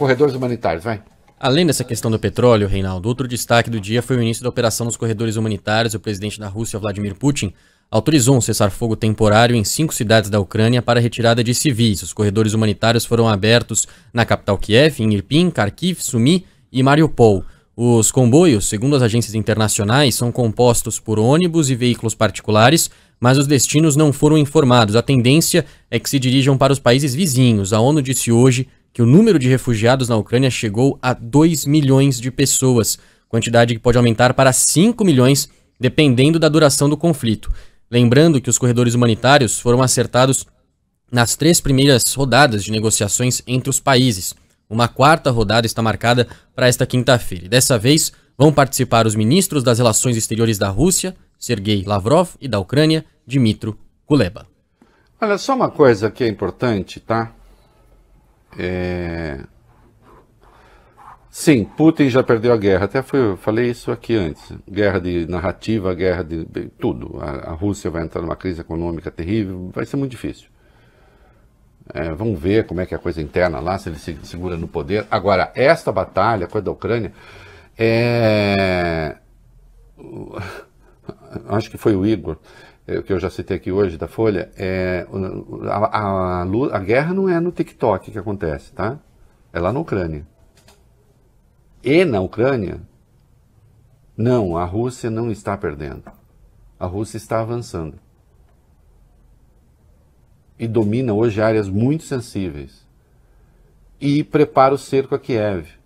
corredores humanitários, vai. Além dessa questão do petróleo, Reinaldo, outro destaque do dia foi o início da operação nos corredores humanitários. O presidente da Rússia, Vladimir Putin, autorizou um cessar-fogo temporário em cinco cidades da Ucrânia para a retirada de civis. Os corredores humanitários foram abertos na capital Kiev, em Irpin, Kharkiv, Sumi e Mariupol. Os comboios, segundo as agências internacionais, são compostos por ônibus e veículos particulares, mas os destinos não foram informados. A tendência é que se dirijam para os países vizinhos. A ONU disse hoje que o número de refugiados na Ucrânia chegou a 2 milhões de pessoas, quantidade que pode aumentar para 5 milhões, dependendo da duração do conflito. Lembrando que os corredores humanitários foram acertados nas três primeiras rodadas de negociações entre os países. Uma quarta rodada está marcada para esta quinta-feira. Dessa vez, vão participar os ministros das Relações Exteriores da Rússia, Sergei Lavrov, e da Ucrânia, Dmitro Kuleba. Olha, só uma coisa que é importante, tá? É... Sim, Putin já perdeu a guerra. Até foi, falei isso aqui antes. Guerra de narrativa, guerra de, de tudo. A, a, Rússia vai entrar numa crise econômica terrível, vai ser muito difícil. É, vamos ver como é que é a coisa interna lá, se ele se segura no poder. Agora, esta batalha, a coisa da Ucrânia, é acho que foi o Igor, eh, que eu já citei aqui hoje da Folha, é, a, a, a, guerra não é no TikTok que acontece, tá? É lá na Ucrânia. E na Ucrânia, não, a Rússia não está perdendo. A Rússia está avançando. E domina hoje áreas muito sensíveis. E prepara o cerco a Kiev.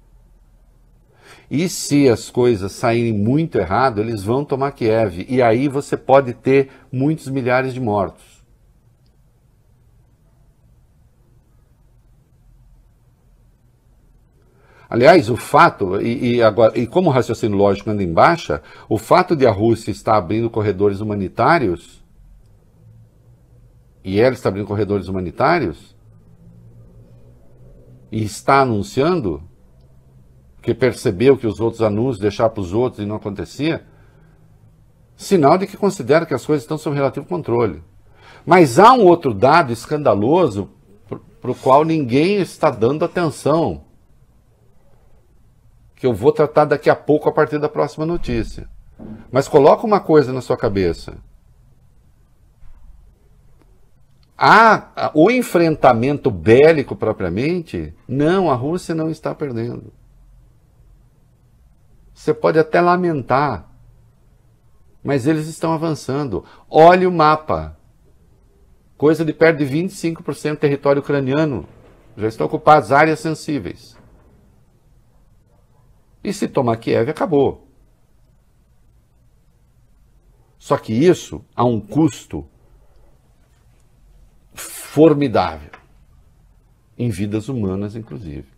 E se as coisas saírem muito errado, eles vão tomar Kiev. E aí você pode ter muitos milhares de mortos. Aliás, o fato, e, e, agora, e como o raciocínio lógico anda em baixa, o fato de a Rússia estar abrindo corredores humanitários, e ela está abrindo corredores humanitários, e está anunciando porque percebeu que os outros anúncios deixar para os outros e não acontecia, sinal de que considera que as coisas estão sob relativo controle. Mas há um outro dado escandaloso para o qual ninguém está dando atenção, que eu vou tratar daqui a pouco a partir da próxima notícia. Mas coloca uma coisa na sua cabeça. Há o enfrentamento bélico propriamente? Não, a Rússia não está perdendo. Você pode até lamentar, mas eles estão avançando. Olhe o mapa. Coisa de perto de 25% do território ucraniano já estão ocupadas áreas sensíveis. E se tomar Kiev, acabou. Só que isso a um custo formidável, em vidas humanas, inclusive.